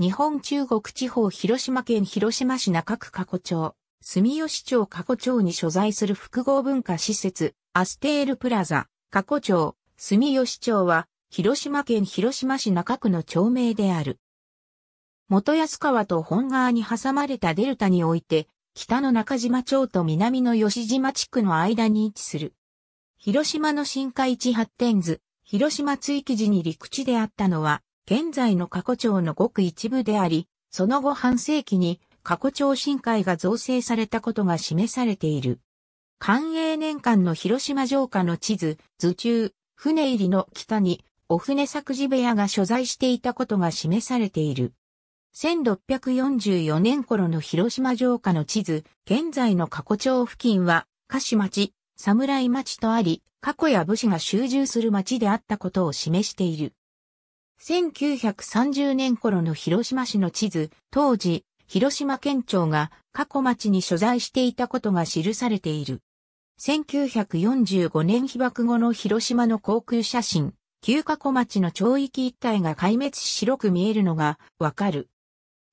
日本中国地方広島県広島市中区加古町、住吉町加古町に所在する複合文化施設、アステールプラザ、加古町、住吉町は、広島県広島市中区の町名である。元安川と本川に挟まれたデルタにおいて、北の中島町と南の吉島地区の間に位置する。広島の深海地発展図、広島追記時に陸地であったのは、現在の過去町のごく一部であり、その後半世紀に過去町深海が造成されたことが示されている。寛永年間の広島城下の地図、図中、船入りの北に、お船作事部屋が所在していたことが示されている。1644年頃の広島城下の地図、現在の過去町付近は、鹿市町、侍町とあり、過去や武士が集中する町であったことを示している。1930年頃の広島市の地図、当時、広島県庁が過去町に所在していたことが記されている。1945年被爆後の広島の航空写真、旧過去町の町域一帯が壊滅し白く見えるのがわかる。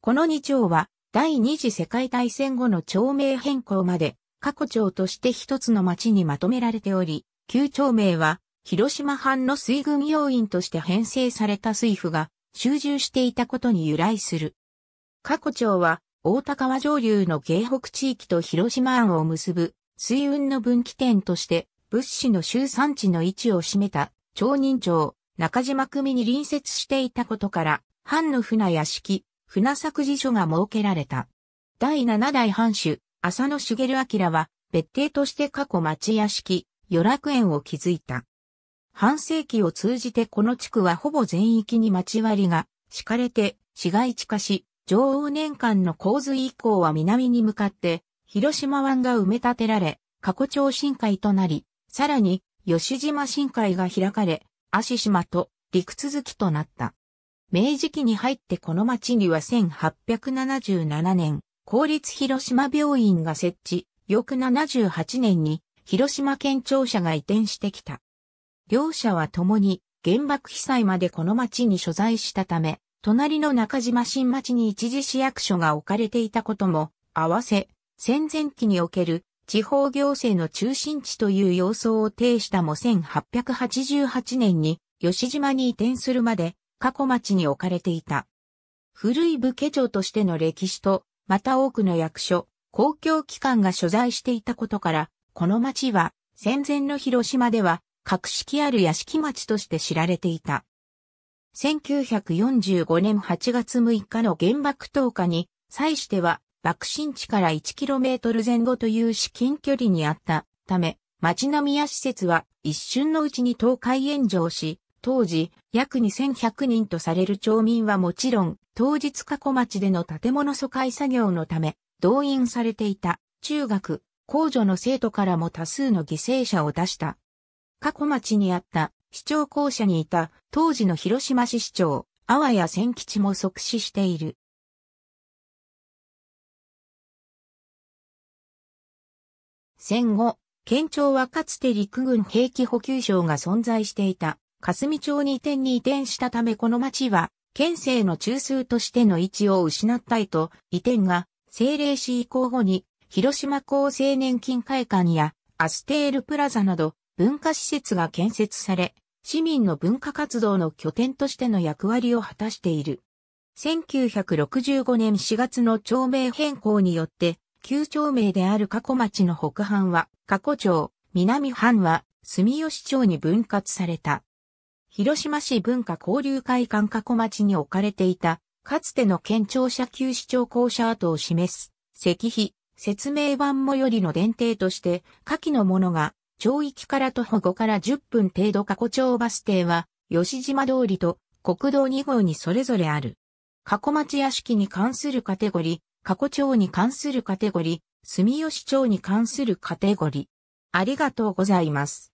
この2町は第二次世界大戦後の町名変更まで過去町として一つの町にまとめられており、旧町名は広島藩の水軍要員として編成された水夫が集中していたことに由来する。過去町は大高川上流の京北地域と広島湾を結ぶ水運の分岐点として物資の集産地の位置を占めた町人町中島組に隣接していたことから藩の船屋敷船作事所が設けられた。第七代藩主浅野茂明は別邸として過去町屋敷、与楽園を築いた。半世紀を通じてこの地区はほぼ全域に町割りが敷かれて市街地化し、上王年間の洪水以降は南に向かって広島湾が埋め立てられ、過去町深海となり、さらに吉島深海が開かれ、足島と陸続きとなった。明治期に入ってこの町には1877年、公立広島病院が設置、翌78年に広島県庁舎が移転してきた。両者は共に原爆被災までこの町に所在したため、隣の中島新町に一時市役所が置かれていたことも、合わせ、戦前期における地方行政の中心地という様相を呈したも1888年に吉島に移転するまで過去町に置かれていた。古い武家町としての歴史と、また多くの役所、公共機関が所在していたことから、この町は戦前の広島では格式ある屋敷町として知られていた。1945年8月6日の原爆投下に際しては爆心地から 1km 前後という至近距離にあったため、町並みや施設は一瞬のうちに倒壊炎上し、当時約2100人とされる町民はもちろん、当日過去町での建物疎開作業のため、動員されていた中学、公女の生徒からも多数の犠牲者を出した。過去町にあった市長公舎にいた当時の広島市市長、阿波谷千吉も即死している。戦後、県庁はかつて陸軍兵器補給省が存在していた、霞町に移転に移転したためこの町は、県政の中枢としての位置を失ったいと、移転が政令市移行後に、広島厚青年金会館やアステールプラザなど、文化施設が建設され、市民の文化活動の拠点としての役割を果たしている。1965年4月の町名変更によって、旧町名である加古町の北半は、加古町、南半は、住吉町に分割された。広島市文化交流会館加古町に置かれていた、かつての県庁舎旧市町校舎跡を示す、石碑、説明版もよりの伝定として、下記のものが町域から徒歩5から10分程度加古町バス停は、吉島通りと国道2号にそれぞれある。加古町屋敷に関するカテゴリー、加古町に関するカテゴリー、住吉町に関するカテゴリー。ありがとうございます。